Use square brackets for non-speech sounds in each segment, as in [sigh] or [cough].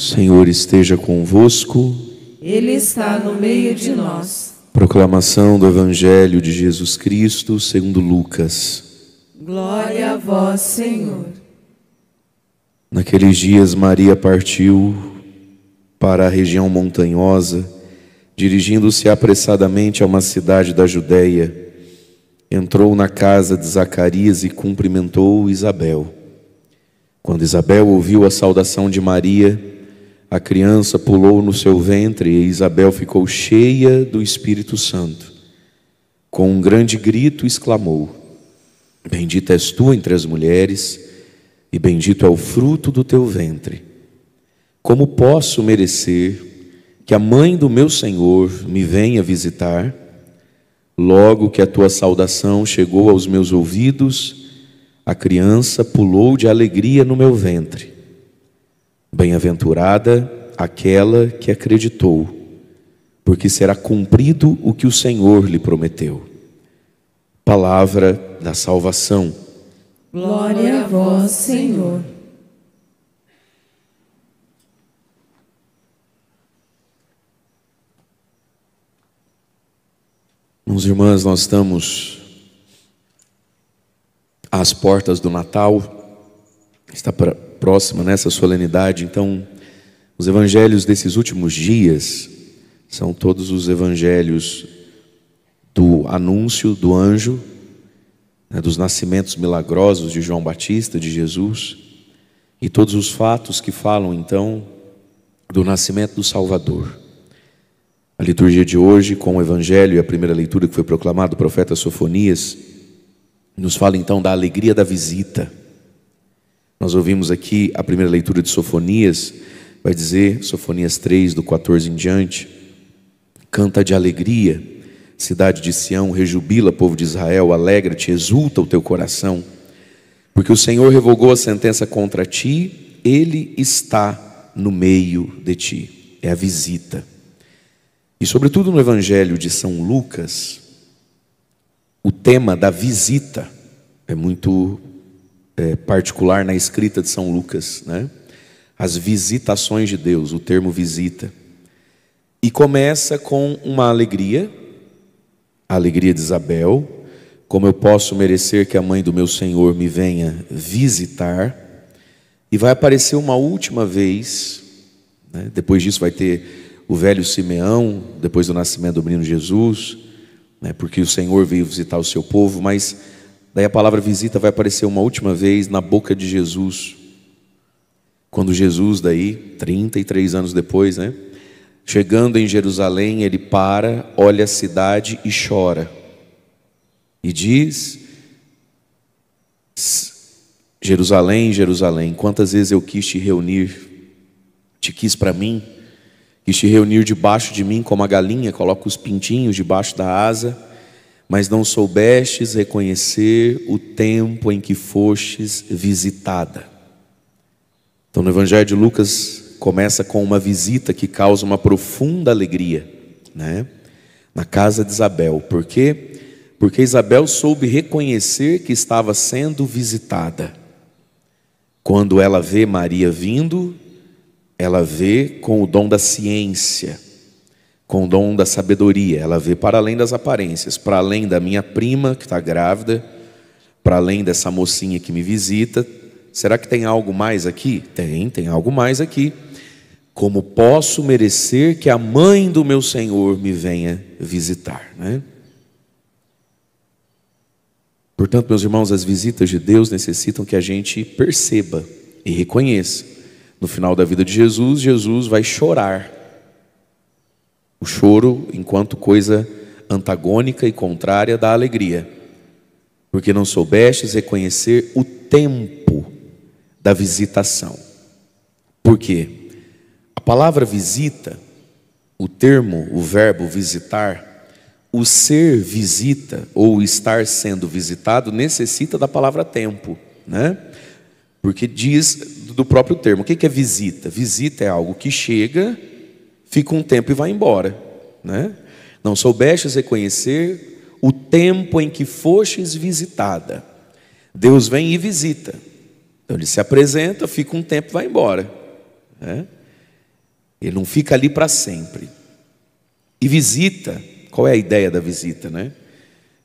Senhor esteja convosco. Ele está no meio de nós. Proclamação do Evangelho de Jesus Cristo, segundo Lucas. Glória a vós, Senhor. Naqueles dias Maria partiu para a região montanhosa, dirigindo-se apressadamente a uma cidade da Judéia. Entrou na casa de Zacarias e cumprimentou Isabel. Quando Isabel ouviu a saudação de Maria, a criança pulou no seu ventre e Isabel ficou cheia do Espírito Santo. Com um grande grito, exclamou: Bendita és tu entre as mulheres, e bendito é o fruto do teu ventre. Como posso merecer que a mãe do meu Senhor me venha visitar? Logo que a tua saudação chegou aos meus ouvidos, a criança pulou de alegria no meu ventre. Bem-aventurada aquela que acreditou, porque será cumprido o que o Senhor lhe prometeu. Palavra da salvação. Glória a vós, Senhor. Irmãos irmãs, nós estamos às portas do Natal, está para próxima nessa solenidade. Então, os evangelhos desses últimos dias são todos os evangelhos do anúncio do anjo, né, dos nascimentos milagrosos de João Batista, de Jesus, e todos os fatos que falam então do nascimento do Salvador. A liturgia de hoje, com o Evangelho e a primeira leitura que foi proclamada, o profeta Sofonias, nos fala então da alegria da visita. Nós ouvimos aqui a primeira leitura de Sofonias, vai dizer, Sofonias 3, do 14 em diante: Canta de alegria, cidade de Sião, rejubila, povo de Israel, alegra-te, exulta o teu coração, porque o Senhor revogou a sentença contra ti, ele está no meio de ti. É a visita. E, sobretudo, no Evangelho de São Lucas, o tema da visita é muito é, particular na escrita de São Lucas, né? As visitações de Deus, o termo visita. E começa com uma alegria, a alegria de Isabel, como eu posso merecer que a mãe do meu Senhor me venha visitar. E vai aparecer uma última vez, né? depois disso vai ter o velho Simeão, depois do nascimento do menino Jesus, né? porque o Senhor veio visitar o seu povo, mas Daí a palavra visita vai aparecer uma última vez na boca de Jesus. Quando Jesus, daí, 33 anos depois, né? Chegando em Jerusalém, ele para, olha a cidade e chora. E diz: Jerusalém, Jerusalém, quantas vezes eu quis te reunir, te quis para mim, quis te reunir debaixo de mim como a galinha coloca os pintinhos debaixo da asa mas não soubestes reconhecer o tempo em que fostes visitada. Então, no Evangelho de Lucas, começa com uma visita que causa uma profunda alegria, né? Na casa de Isabel. Por quê? Porque Isabel soube reconhecer que estava sendo visitada. Quando ela vê Maria vindo, ela vê com o dom da ciência com o dom da sabedoria. Ela vê para além das aparências, para além da minha prima que está grávida, para além dessa mocinha que me visita. Será que tem algo mais aqui? Tem, tem algo mais aqui. Como posso merecer que a mãe do meu Senhor me venha visitar, né? Portanto, meus irmãos, as visitas de Deus necessitam que a gente perceba e reconheça. No final da vida de Jesus, Jesus vai chorar o choro enquanto coisa antagônica e contrária da alegria, porque não soubestes reconhecer o tempo da visitação. Por quê? A palavra visita, o termo, o verbo visitar, o ser visita ou estar sendo visitado necessita da palavra tempo, né? Porque diz do próprio termo. O que é visita? Visita é algo que chega fica um tempo e vai embora. Né? Não soubestes reconhecer o tempo em que fostes visitada. Deus vem e visita. Então ele se apresenta, fica um tempo e vai embora. Né? Ele não fica ali para sempre. E visita, qual é a ideia da visita, né?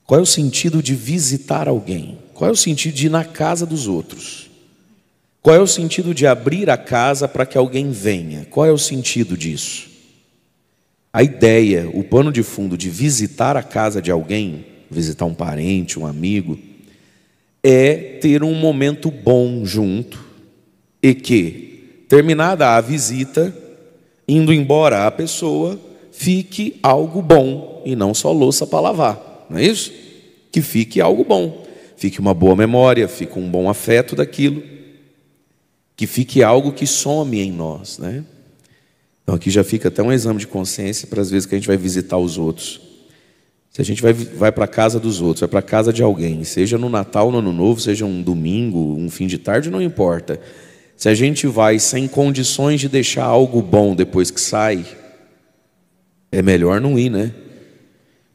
Qual é o sentido de visitar alguém? Qual é o sentido de ir na casa dos outros? Qual é o sentido de abrir a casa para que alguém venha? Qual é o sentido disso? A ideia, o pano de fundo de visitar a casa de alguém, visitar um parente, um amigo, é ter um momento bom junto e que, terminada a visita, indo embora a pessoa, fique algo bom e não só louça para lavar, não é isso? Que fique algo bom, fique uma boa memória, fique um bom afeto daquilo, que fique algo que some em nós, né? Então aqui já fica até um exame de consciência para as vezes que a gente vai visitar os outros. Se a gente vai, vai para a casa dos outros, vai para a casa de alguém, seja no Natal, no Ano Novo, seja um domingo, um fim de tarde, não importa. Se a gente vai sem condições de deixar algo bom depois que sai, é melhor não ir, né?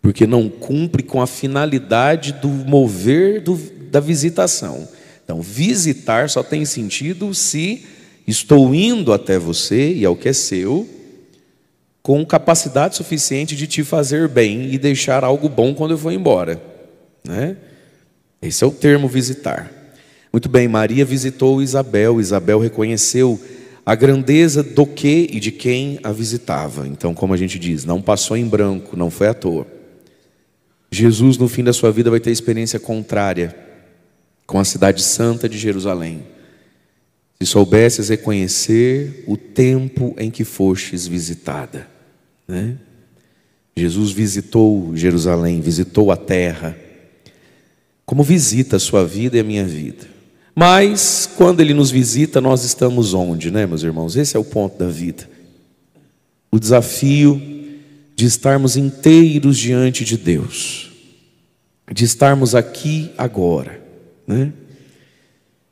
Porque não cumpre com a finalidade do mover do, da visitação. Então, visitar só tem sentido se Estou indo até você e ao que é seu, com capacidade suficiente de te fazer bem e deixar algo bom quando eu for embora. Né? Esse é o termo visitar. Muito bem, Maria visitou Isabel. Isabel reconheceu a grandeza do que e de quem a visitava. Então, como a gente diz, não passou em branco, não foi à toa. Jesus, no fim da sua vida, vai ter experiência contrária com a cidade santa de Jerusalém se soubesses reconhecer o tempo em que fostes visitada. Né? Jesus visitou Jerusalém, visitou a terra, como visita a sua vida e a minha vida. Mas, quando Ele nos visita, nós estamos onde, né, meus irmãos? Esse é o ponto da vida. O desafio de estarmos inteiros diante de Deus, de estarmos aqui agora, né?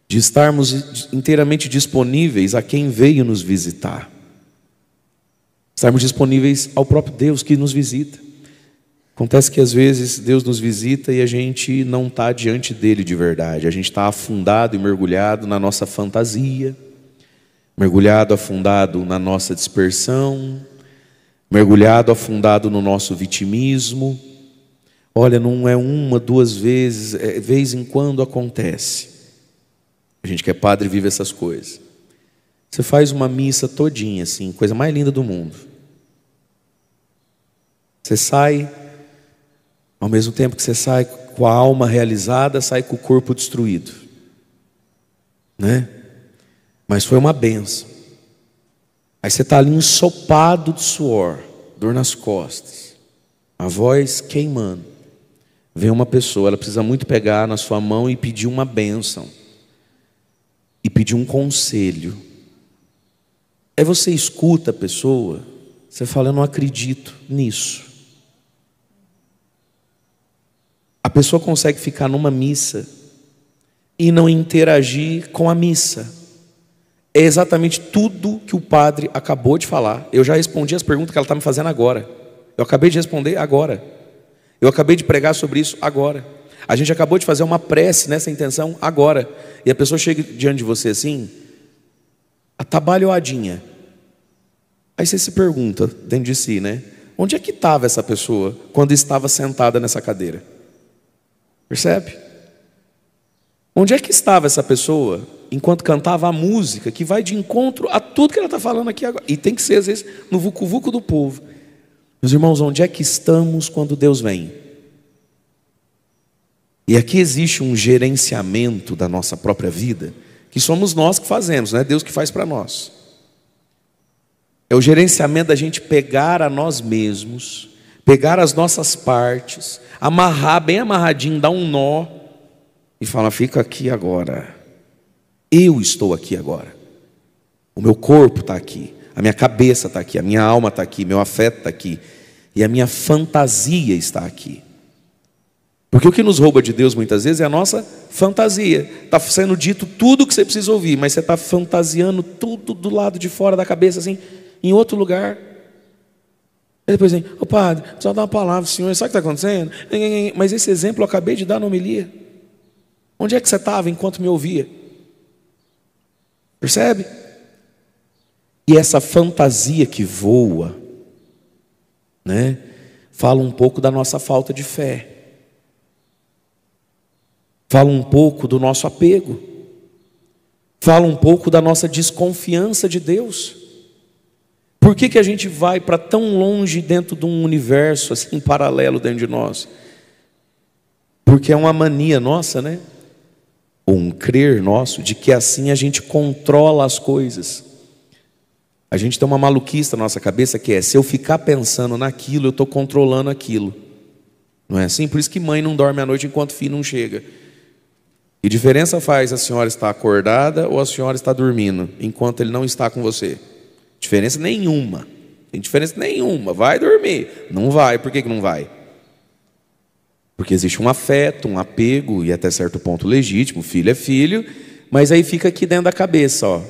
de estarmos inteiramente disponíveis a quem veio nos visitar, estarmos disponíveis ao próprio Deus que nos visita. Acontece que às vezes Deus nos visita e a gente não está diante dele de verdade, a gente está afundado e mergulhado na nossa fantasia, mergulhado, afundado na nossa dispersão, mergulhado, afundado no nosso vitimismo. Olha, não é uma, duas vezes, é, vez em quando acontece. A gente que é padre vive essas coisas. Você faz uma missa todinha, assim, coisa mais linda do mundo. Você sai, ao mesmo tempo que você sai com a alma realizada, sai com o corpo destruído. Né? Mas foi uma benção. Aí você está ali ensopado de suor, dor nas costas, a voz queimando. Vem uma pessoa, ela precisa muito pegar na sua mão e pedir uma benção e pedir um conselho. é você escuta a pessoa, você fala, eu não acredito nisso. A pessoa consegue ficar numa missa e não interagir com a missa. É exatamente tudo que o padre acabou de falar. Eu já respondi as perguntas que ela está me fazendo agora. Eu acabei de responder agora. Eu acabei de pregar sobre isso agora. A gente acabou de fazer uma prece nessa intenção agora. E a pessoa chega diante de você assim, atabalhoadinha. Aí você se pergunta dentro de si, né? Onde é que estava essa pessoa quando estava sentada nessa cadeira? Percebe? Onde é que estava essa pessoa enquanto cantava a música que vai de encontro a tudo que ela está falando aqui agora? E tem que ser, às vezes, no vucu-vucu do povo. Meus irmãos, onde é que estamos quando Deus vem? E aqui existe um gerenciamento da nossa própria vida, que somos nós que fazemos, não é Deus que faz para nós. É o gerenciamento da gente pegar a nós mesmos, pegar as nossas partes, amarrar bem amarradinho, dar um nó e falar: fica aqui agora. Eu estou aqui agora. O meu corpo está aqui, a minha cabeça está aqui, a minha alma está aqui, meu afeto está aqui e a minha fantasia está aqui. Porque o que nos rouba de Deus muitas vezes é a nossa fantasia. Está sendo dito tudo o que você precisa ouvir, mas você está fantasiando tudo do lado de fora da cabeça, assim, em outro lugar. E depois vem, ô padre, só dá uma palavra, senhor, sabe o que está acontecendo? Mas esse exemplo eu acabei de dar na homilia. Onde é que você estava enquanto me ouvia? Percebe? E essa fantasia que voa, né, fala um pouco da nossa falta de fé. Fala um pouco do nosso apego. Fala um pouco da nossa desconfiança de Deus. Por que, que a gente vai para tão longe dentro de um universo assim paralelo dentro de nós? Porque é uma mania nossa, né? Ou um crer nosso de que assim a gente controla as coisas. A gente tem uma maluquice na nossa cabeça que é: se eu ficar pensando naquilo, eu estou controlando aquilo. Não é assim? Por isso que mãe não dorme à noite enquanto filho não chega. E diferença faz a senhora estar acordada ou a senhora está dormindo, enquanto ele não está com você. Diferença nenhuma. Tem diferença nenhuma. Vai dormir. Não vai. Por que, que não vai? Porque existe um afeto, um apego, e até certo ponto legítimo, filho é filho, mas aí fica aqui dentro da cabeça, ó.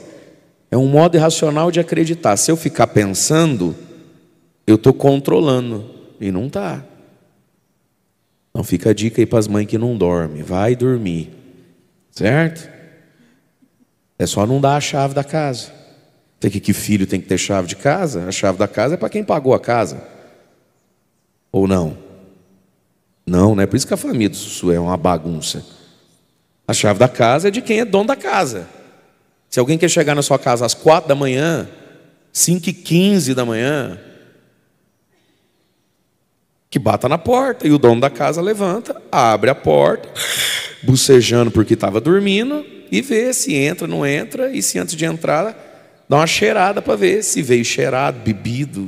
É um modo irracional de acreditar. Se eu ficar pensando, eu estou controlando. E não está. Então fica a dica aí para as mães que não dormem. Vai dormir. Certo? É só não dar a chave da casa. Tem que, que filho tem que ter chave de casa? A chave da casa é para quem pagou a casa. Ou não? Não, não é por isso que a família do Sussu é uma bagunça. A chave da casa é de quem é dono da casa. Se alguém quer chegar na sua casa às quatro da manhã, 5 e 15 da manhã, que bata na porta e o dono da casa levanta, abre a porta bucejando porque estava dormindo e ver se entra, não entra, e se antes de entrar, dá uma cheirada para ver se veio cheirado, bebido,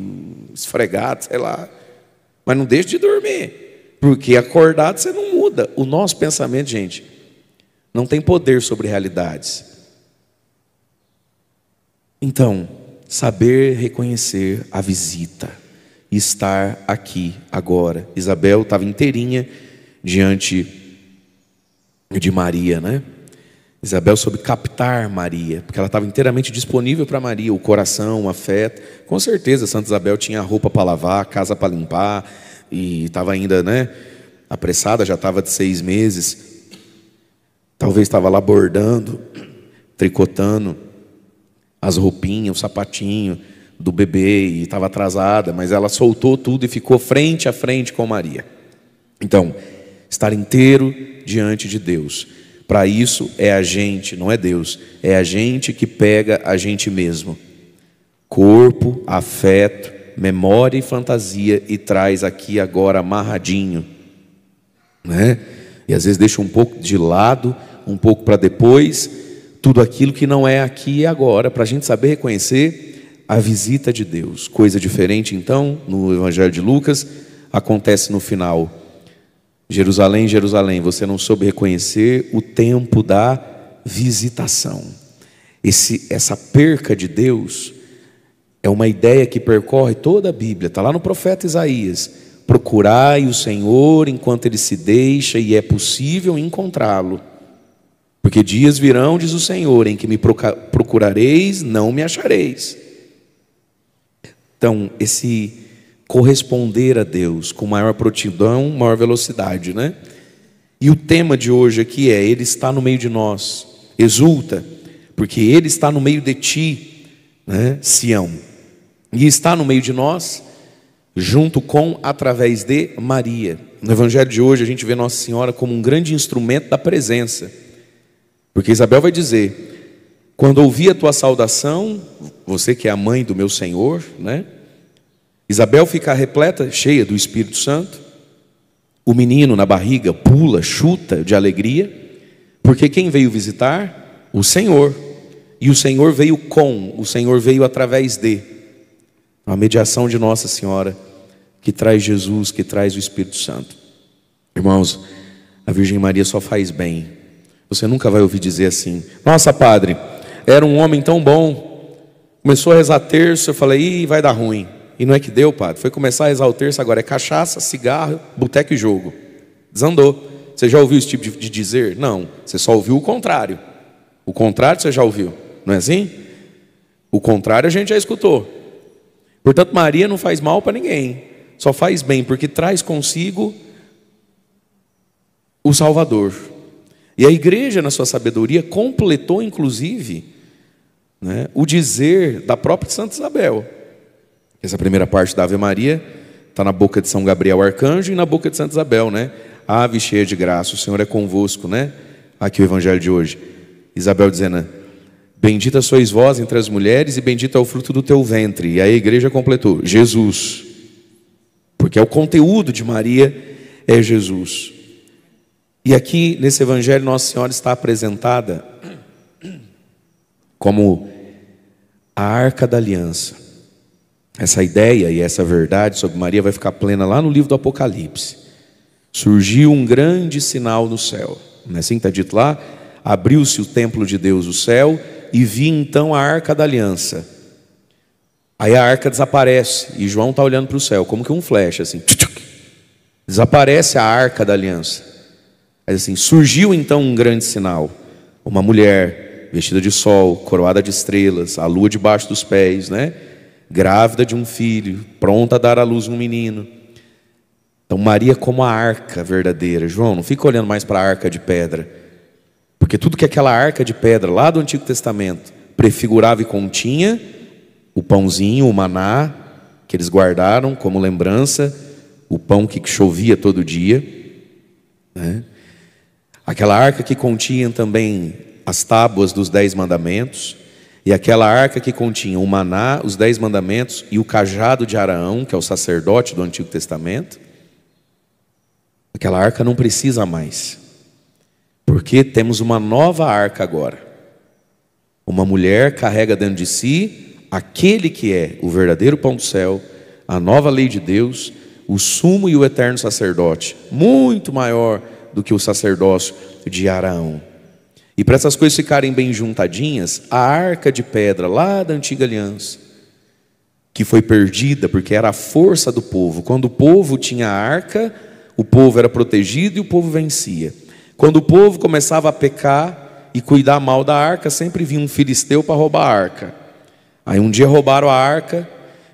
esfregado, sei lá. Mas não deixe de dormir, porque acordado você não muda. O nosso pensamento, gente, não tem poder sobre realidades. Então, saber reconhecer a visita e estar aqui agora. Isabel estava inteirinha diante de Maria, né? Isabel soube captar Maria, porque ela estava inteiramente disponível para Maria, o coração, o afeto. Com certeza, Santa Isabel tinha roupa para lavar, casa para limpar, e estava ainda, né? Apressada, já estava de seis meses. Talvez estava lá bordando, tricotando as roupinhas, o sapatinho do bebê, e estava atrasada, mas ela soltou tudo e ficou frente a frente com Maria. Então, estar inteiro diante de Deus. Para isso é a gente, não é Deus, é a gente que pega a gente mesmo. Corpo, afeto, memória e fantasia e traz aqui agora amarradinho, né? E às vezes deixa um pouco de lado, um pouco para depois, tudo aquilo que não é aqui e agora, para a gente saber reconhecer a visita de Deus. Coisa diferente, então, no Evangelho de Lucas, acontece no final Jerusalém, Jerusalém, você não soube reconhecer o tempo da visitação. Esse, essa perca de Deus é uma ideia que percorre toda a Bíblia, está lá no profeta Isaías. Procurai o Senhor enquanto ele se deixa e é possível encontrá-lo. Porque dias virão, diz o Senhor, em que me procurareis, não me achareis. Então, esse corresponder a Deus com maior prontidão, maior velocidade, né? E o tema de hoje aqui é: Ele está no meio de nós, exulta, porque Ele está no meio de ti, né, Sião, e está no meio de nós, junto com, através de Maria. No Evangelho de hoje, a gente vê Nossa Senhora como um grande instrumento da presença, porque Isabel vai dizer: quando ouvi a tua saudação, você que é a mãe do meu Senhor, né? Isabel fica repleta, cheia do Espírito Santo. O menino na barriga pula, chuta de alegria, porque quem veio visitar? O Senhor. E o Senhor veio com, o Senhor veio através de. A mediação de Nossa Senhora, que traz Jesus, que traz o Espírito Santo. Irmãos, a Virgem Maria só faz bem. Você nunca vai ouvir dizer assim: Nossa, padre, era um homem tão bom. Começou a rezar terço, eu falei: Ih, vai dar ruim. E não é que deu, padre. Foi começar a exalter-se agora. É cachaça, cigarro, boteco e jogo. Desandou. Você já ouviu esse tipo de dizer? Não. Você só ouviu o contrário. O contrário você já ouviu. Não é assim? O contrário a gente já escutou. Portanto, Maria não faz mal para ninguém. Só faz bem, porque traz consigo o Salvador. E a igreja, na sua sabedoria, completou, inclusive, né, o dizer da própria Santa Isabel. Essa primeira parte da Ave Maria está na boca de São Gabriel Arcanjo e na boca de Santa Isabel, né? Ave cheia de graça, o Senhor é convosco, né? Aqui o Evangelho de hoje. Isabel dizendo: Bendita sois vós entre as mulheres e bendito é o fruto do teu ventre. E aí a igreja completou: Jesus. Porque é o conteúdo de Maria é Jesus. E aqui nesse evangelho Nossa Senhora está apresentada como a arca da aliança. Essa ideia e essa verdade sobre Maria vai ficar plena lá no livro do Apocalipse. Surgiu um grande sinal no céu. Não é assim que está dito lá? Abriu-se o templo de Deus, o céu, e vi então a arca da aliança. Aí a arca desaparece e João está olhando para o céu, como que um flash, assim. Desaparece a arca da aliança. Mas assim, surgiu então um grande sinal. Uma mulher vestida de sol, coroada de estrelas, a lua debaixo dos pés, né? grávida de um filho, pronta a dar à luz um menino. Então, Maria como a arca verdadeira. João, não fica olhando mais para a arca de pedra. Porque tudo que aquela arca de pedra lá do Antigo Testamento prefigurava e continha, o pãozinho, o maná, que eles guardaram como lembrança, o pão que chovia todo dia. Né? Aquela arca que continha também as tábuas dos Dez Mandamentos, e aquela arca que continha o maná, os dez mandamentos e o cajado de Araão, que é o sacerdote do Antigo Testamento, aquela arca não precisa mais. Porque temos uma nova arca agora. Uma mulher carrega dentro de si aquele que é o verdadeiro pão do céu, a nova lei de Deus, o sumo e o eterno sacerdote, muito maior do que o sacerdócio de Araão. E para essas coisas ficarem bem juntadinhas, a arca de pedra lá da antiga aliança, que foi perdida porque era a força do povo. Quando o povo tinha a arca, o povo era protegido e o povo vencia. Quando o povo começava a pecar e cuidar mal da arca, sempre vinha um filisteu para roubar a arca. Aí um dia roubaram a arca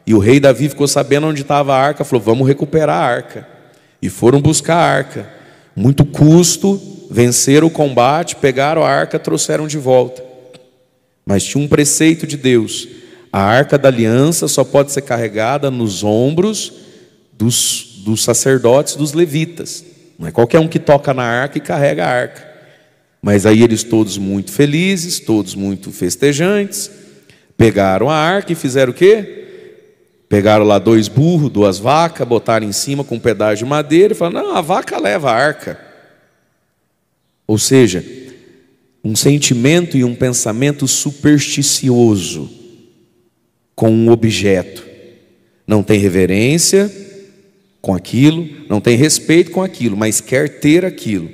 e o rei Davi ficou sabendo onde estava a arca, falou: "Vamos recuperar a arca". E foram buscar a arca. Muito custo, venceram o combate, pegaram a arca, trouxeram de volta. Mas tinha um preceito de Deus: a arca da aliança só pode ser carregada nos ombros dos, dos sacerdotes, dos levitas. Não é qualquer um que toca na arca e carrega a arca. Mas aí eles todos muito felizes, todos muito festejantes, pegaram a arca e fizeram o quê? Pegaram lá dois burros, duas vacas, botaram em cima com um pedaço de madeira e falaram: não, a vaca leva a arca. Ou seja, um sentimento e um pensamento supersticioso com um objeto. Não tem reverência com aquilo, não tem respeito com aquilo, mas quer ter aquilo.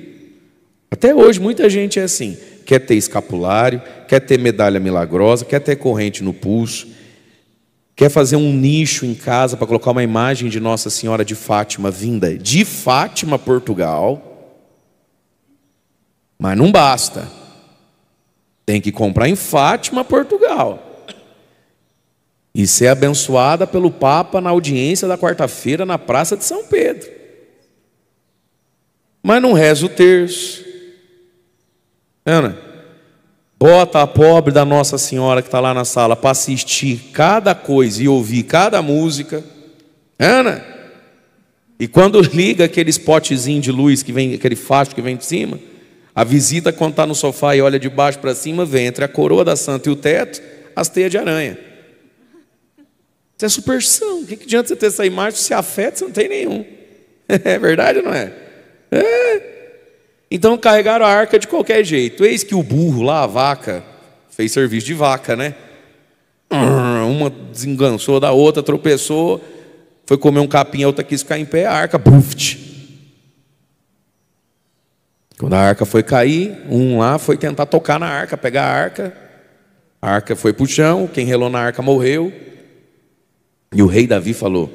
Até hoje muita gente é assim, quer ter escapulário, quer ter medalha milagrosa, quer ter corrente no pulso, quer fazer um nicho em casa para colocar uma imagem de Nossa Senhora de Fátima vinda de Fátima, Portugal mas não basta. Tem que comprar em Fátima, Portugal. E ser abençoada pelo Papa na audiência da quarta-feira na Praça de São Pedro. Mas não reza o terço. Ana, é, né? bota a pobre da Nossa Senhora que está lá na sala para assistir cada coisa e ouvir cada música. Ana, é, né? e quando liga aquele spotzinho de luz que vem, aquele facho que vem de cima, a visita, quando está no sofá e olha de baixo para cima, vê entre a coroa da santa e o teto as teias de aranha. Isso é superstição. O que, adianta você ter essa imagem se afeta? Você não tem nenhum. [laughs] É verdade ou não é? É. Então carregaram a arca de qualquer jeito. Eis que o burro lá, a vaca, fez serviço de vaca, né? Uma desengançou da outra, tropeçou, foi comer um capim, a outra quis ficar em pé, a arca, buft, quando a arca foi cair, um lá foi tentar tocar na arca, pegar a arca. A arca foi para o chão, quem relou na arca morreu. E o rei Davi falou: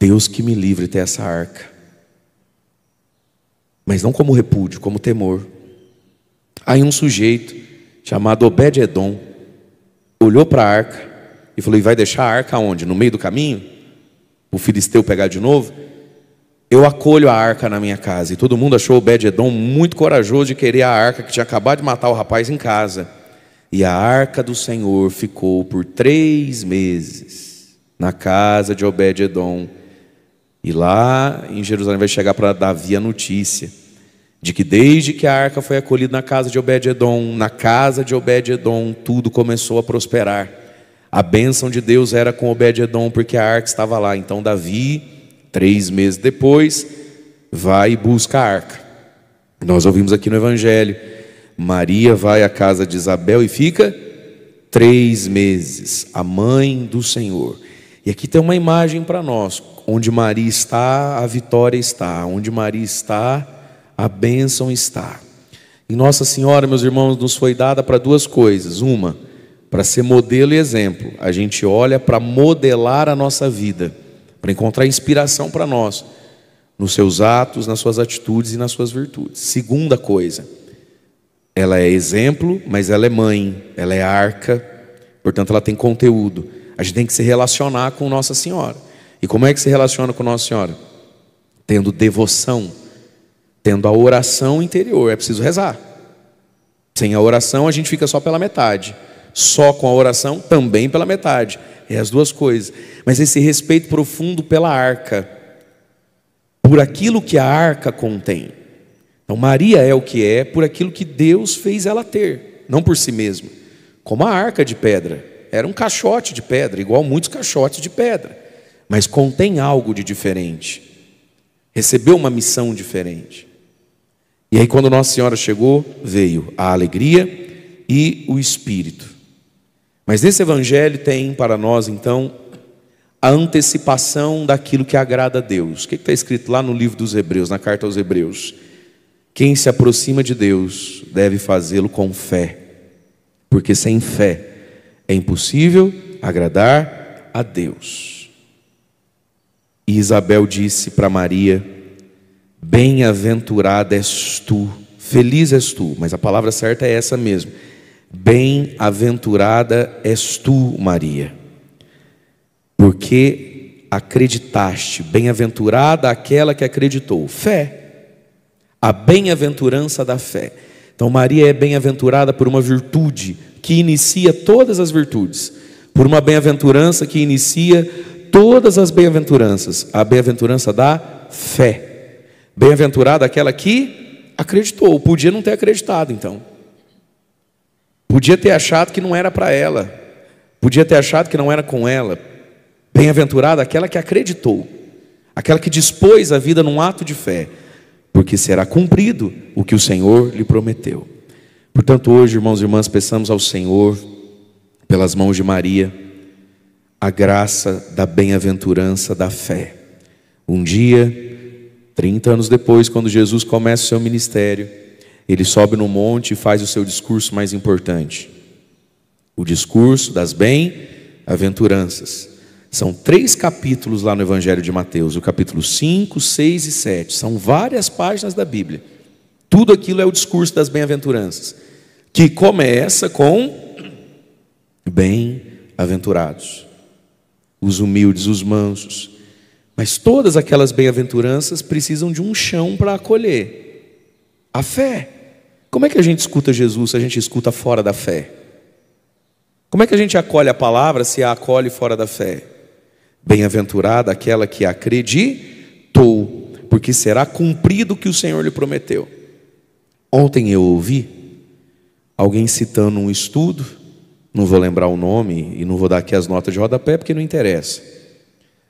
Deus que me livre ter essa arca. Mas não como repúdio, como temor. Aí um sujeito chamado Obed-Edom olhou para a arca e falou: E vai deixar a arca onde? No meio do caminho? O filisteu pegar de novo? eu acolho a arca na minha casa. E todo mundo achou o Bededom muito corajoso de querer a arca que tinha acabado de matar o rapaz em casa. E a arca do Senhor ficou por três meses na casa de Obed-Edom. E lá em Jerusalém vai chegar para Davi a notícia de que desde que a arca foi acolhida na casa de Obed-Edom, na casa de Obed-Edom, tudo começou a prosperar. A bênção de Deus era com Obed-Edom, porque a arca estava lá. Então Davi Três meses depois, vai e busca a arca. Nós ouvimos aqui no Evangelho: Maria vai à casa de Isabel e fica três meses, a mãe do Senhor. E aqui tem uma imagem para nós: onde Maria está, a vitória está, onde Maria está, a bênção está. E Nossa Senhora, meus irmãos, nos foi dada para duas coisas: uma, para ser modelo e exemplo, a gente olha para modelar a nossa vida para encontrar inspiração para nós, nos seus atos, nas suas atitudes e nas suas virtudes. Segunda coisa, ela é exemplo, mas ela é mãe, ela é arca, portanto ela tem conteúdo. A gente tem que se relacionar com Nossa Senhora. E como é que se relaciona com Nossa Senhora? Tendo devoção, tendo a oração interior, é preciso rezar. Sem a oração a gente fica só pela metade, só com a oração também pela metade é as duas coisas. Mas esse respeito profundo pela arca, por aquilo que a arca contém. Então, Maria é o que é por aquilo que Deus fez ela ter, não por si mesma. Como a arca de pedra, era um caixote de pedra, igual muitos caixotes de pedra, mas contém algo de diferente. Recebeu uma missão diferente. E aí, quando Nossa Senhora chegou, veio a alegria e o espírito. Mas nesse evangelho tem para nós, então, a antecipação daquilo que agrada a Deus. O que está escrito lá no livro dos Hebreus, na carta aos Hebreus? Quem se aproxima de Deus deve fazê-lo com fé, porque sem fé é impossível agradar a Deus. E Isabel disse para Maria: Bem-aventurada és tu, feliz és tu, mas a palavra certa é essa mesmo Bem-aventurada és tu, Maria, porque acreditaste. Bem-aventurada aquela que acreditou. Fé. A bem-aventurança da fé. Então, Maria é bem-aventurada por uma virtude que inicia todas as virtudes, por uma bem-aventurança que inicia todas as bem-aventuranças, a bem-aventurança da fé. Bem-aventurada aquela que acreditou, podia não ter acreditado, então. Podia ter achado que não era para ela, podia ter achado que não era com ela. Bem-aventurada aquela que acreditou, aquela que dispôs a vida num ato de fé, porque será cumprido o que o Senhor lhe prometeu. Portanto, hoje, irmãos e irmãs, peçamos ao Senhor, pelas mãos de Maria, a graça da bem-aventurança da fé. Um dia, 30 anos depois, quando Jesus começa o seu ministério, ele sobe no monte e faz o seu discurso mais importante. O discurso das bem-aventuranças. São três capítulos lá no Evangelho de Mateus, o capítulo 5, 6 e 7. São várias páginas da Bíblia. Tudo aquilo é o discurso das bem-aventuranças, que começa com bem-aventurados, os humildes, os mansos. Mas todas aquelas bem-aventuranças precisam de um chão para acolher. A fé. Como é que a gente escuta Jesus se a gente escuta fora da fé? Como é que a gente acolhe a palavra se a acolhe fora da fé? Bem-aventurada aquela que acreditou, porque será cumprido o que o Senhor lhe prometeu. Ontem eu ouvi alguém citando um estudo, não vou lembrar o nome e não vou dar aqui as notas de rodapé porque não interessa.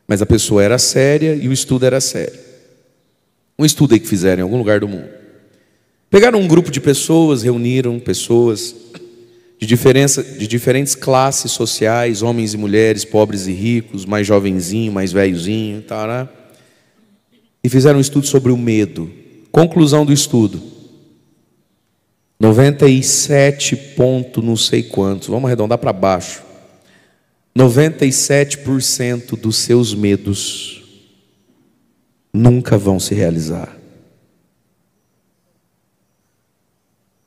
Mas a pessoa era séria e o estudo era sério. Um estudo aí que fizeram em algum lugar do mundo. Pegaram um grupo de pessoas, reuniram pessoas de, diferença, de diferentes classes sociais, homens e mulheres, pobres e ricos, mais jovenzinho, mais velhozinho, tará, e fizeram um estudo sobre o medo. Conclusão do estudo: 97 ponto não sei quantos, vamos arredondar para baixo. 97% dos seus medos nunca vão se realizar.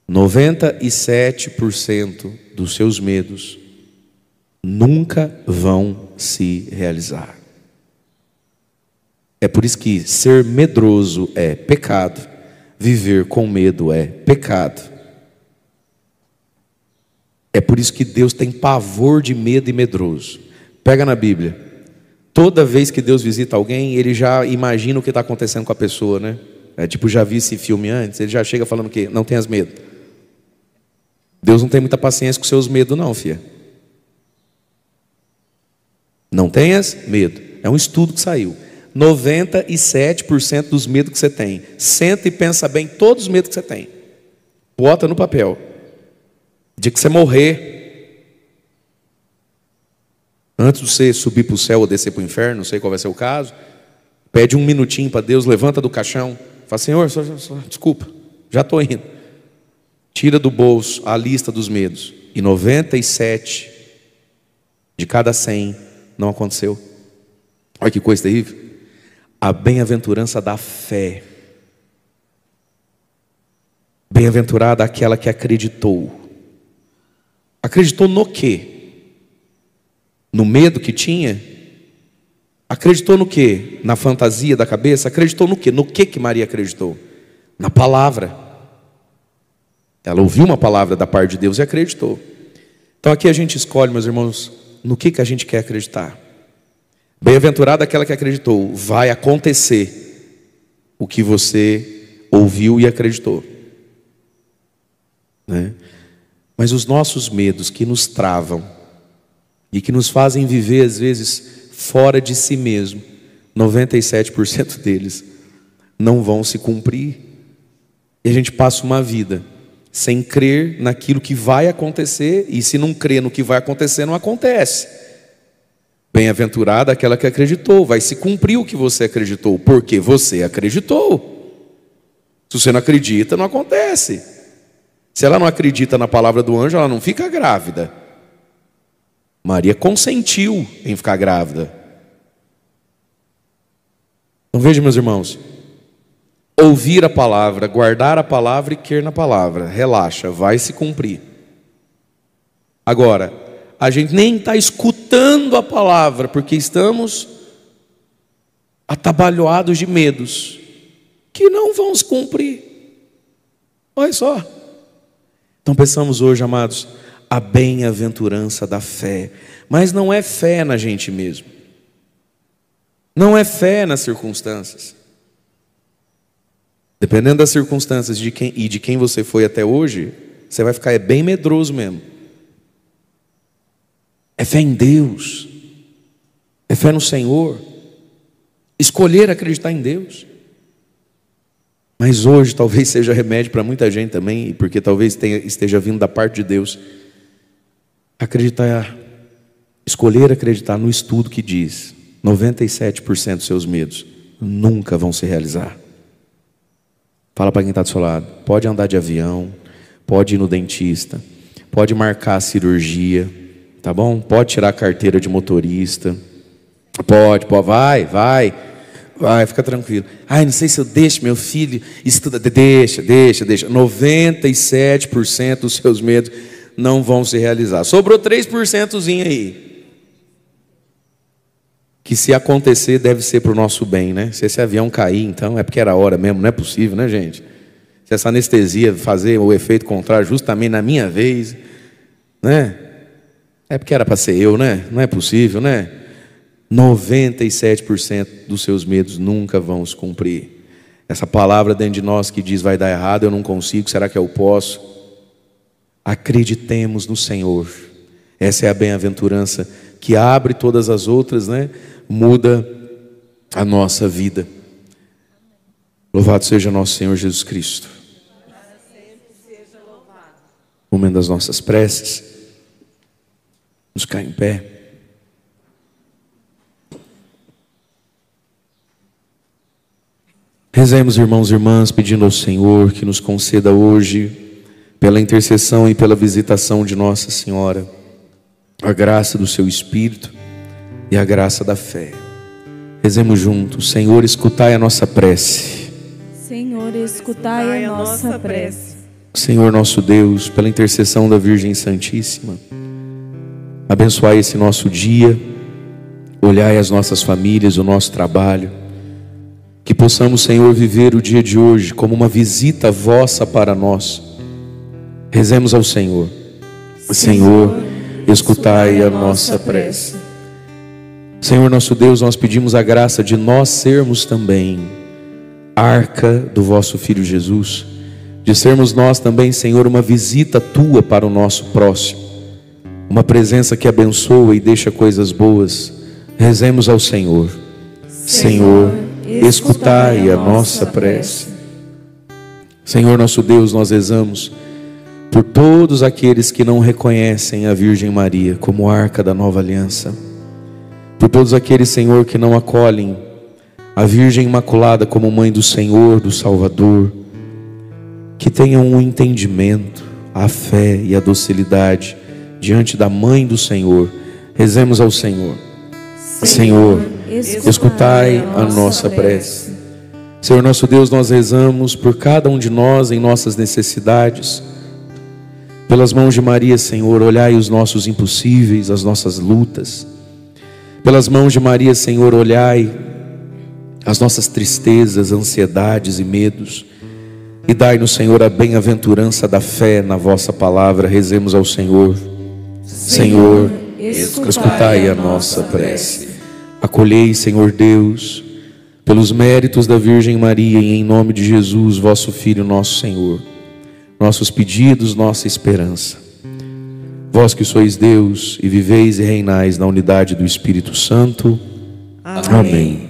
97% dos seus medos nunca vão se realizar. É por isso que ser medroso é pecado, viver com medo é pecado. É por isso que Deus tem pavor de medo e medroso. Pega na Bíblia. Toda vez que Deus visita alguém, ele já imagina o que está acontecendo com a pessoa, né? É tipo, já vi esse filme antes, ele já chega falando que não tenhas medo. Deus não tem muita paciência com seus medos, não, filha. Não tenhas medo. É um estudo que saiu. 97% dos medos que você tem. Senta e pensa bem todos os medos que você tem. Bota no papel. De que você morrer, antes de você subir para o céu ou descer para o inferno, não sei qual vai ser o caso, pede um minutinho para Deus, levanta do caixão, fala, Senhor, senhor desculpa, já estou indo tira do bolso a lista dos medos e 97 de cada 100 não aconteceu. Olha que coisa terrível. A bem-aventurança da fé. Bem-aventurada aquela que acreditou. Acreditou no quê? No medo que tinha? Acreditou no quê? Na fantasia da cabeça? Acreditou no quê? No que que Maria acreditou? Na palavra. Ela ouviu uma palavra da parte de Deus e acreditou. Então aqui a gente escolhe, meus irmãos, no que, que a gente quer acreditar. Bem-aventurada aquela que acreditou, vai acontecer o que você ouviu e acreditou. Né? Mas os nossos medos que nos travam e que nos fazem viver, às vezes, fora de si mesmo, 97% deles não vão se cumprir. E a gente passa uma vida sem crer naquilo que vai acontecer, e se não crê no que vai acontecer, não acontece. Bem-aventurada aquela que acreditou, vai se cumprir o que você acreditou, porque você acreditou. Se você não acredita, não acontece. Se ela não acredita na palavra do anjo, ela não fica grávida. Maria consentiu em ficar grávida. Então veja, meus irmãos, ouvir a palavra, guardar a palavra e querer na palavra. Relaxa, vai se cumprir. Agora, a gente nem está escutando a palavra, porque estamos atabalhoados de medos que não vão se cumprir. Olha só. Então pensamos hoje, amados, a bem-aventurança da fé. Mas não é fé na gente mesmo. Não é fé nas circunstâncias. Dependendo das circunstâncias de quem, e de quem você foi até hoje, você vai ficar é, bem medroso mesmo. É fé em Deus, é fé no Senhor, escolher acreditar em Deus. Mas hoje talvez [laughs] seja remédio para muita gente também, porque talvez tenha, esteja vindo da parte de Deus. Acreditar, escolher acreditar no estudo que diz: 97% dos seus medos nunca vão se realizar. Fala para quem está do seu lado. Pode andar de avião, pode ir no dentista, pode marcar a cirurgia, tá bom? Pode tirar a carteira de motorista. Pode, pode, vai, vai. Vai, fica tranquilo. Ai, não sei se eu deixo meu filho estudar. Deixa, deixa, deixa. 97% dos seus medos não vão se realizar. Sobrou 3%zinho aí que se acontecer deve ser para o nosso bem, né? Se esse avião cair, então é porque era hora mesmo, não é possível, né, gente? Se essa anestesia fazer o efeito contrário justamente na minha vez, né? É porque era para ser eu, né? Não é possível, né? 97% dos seus medos nunca vão se cumprir. Essa palavra dentro de nós que diz vai dar errado, eu não consigo, será que eu posso? Acreditemos no Senhor. Essa é a bem-aventurança que abre todas as outras, né? muda a nossa vida. Louvado seja nosso Senhor Jesus Cristo. Uma das nossas preces. nos cai em pé. Rezemos, irmãos e irmãs, pedindo ao Senhor que nos conceda hoje, pela intercessão e pela visitação de Nossa Senhora, a graça do seu Espírito e a graça da fé. Rezemos juntos, Senhor, escutai a nossa prece. Senhor, escutai a nossa prece. Senhor nosso Deus, pela intercessão da Virgem Santíssima, abençoai esse nosso dia, olhai as nossas famílias, o nosso trabalho, que possamos, Senhor, viver o dia de hoje como uma visita vossa para nós. Rezemos ao Senhor. Senhor, escutai a nossa prece. Senhor nosso Deus, nós pedimos a graça de nós sermos também arca do vosso Filho Jesus, de sermos nós também, Senhor, uma visita tua para o nosso próximo, uma presença que abençoa e deixa coisas boas. Rezemos ao Senhor. Senhor, escutai a nossa prece. Senhor nosso Deus, nós rezamos por todos aqueles que não reconhecem a Virgem Maria como arca da nova aliança por todos aqueles, Senhor, que não acolhem a Virgem Imaculada como mãe do Senhor, do Salvador, que tenham o um entendimento, a fé e a docilidade diante da mãe do Senhor. Rezemos ao Senhor. Senhor, Senhor escutai a nossa prece. Senhor nosso Deus, nós rezamos por cada um de nós em nossas necessidades. Pelas mãos de Maria, Senhor, olhai os nossos impossíveis, as nossas lutas. Pelas mãos de Maria, Senhor, olhai as nossas tristezas, ansiedades e medos, e dai-nos, Senhor, a bem-aventurança da fé na vossa palavra. Rezemos ao Senhor. Senhor, escutai, escutai a nossa prece. Acolhei, Senhor Deus, pelos méritos da Virgem Maria e em nome de Jesus, vosso Filho, nosso Senhor, nossos pedidos, nossa esperança. Vós que sois Deus e viveis e reinais na unidade do Espírito Santo. Amém. Amém.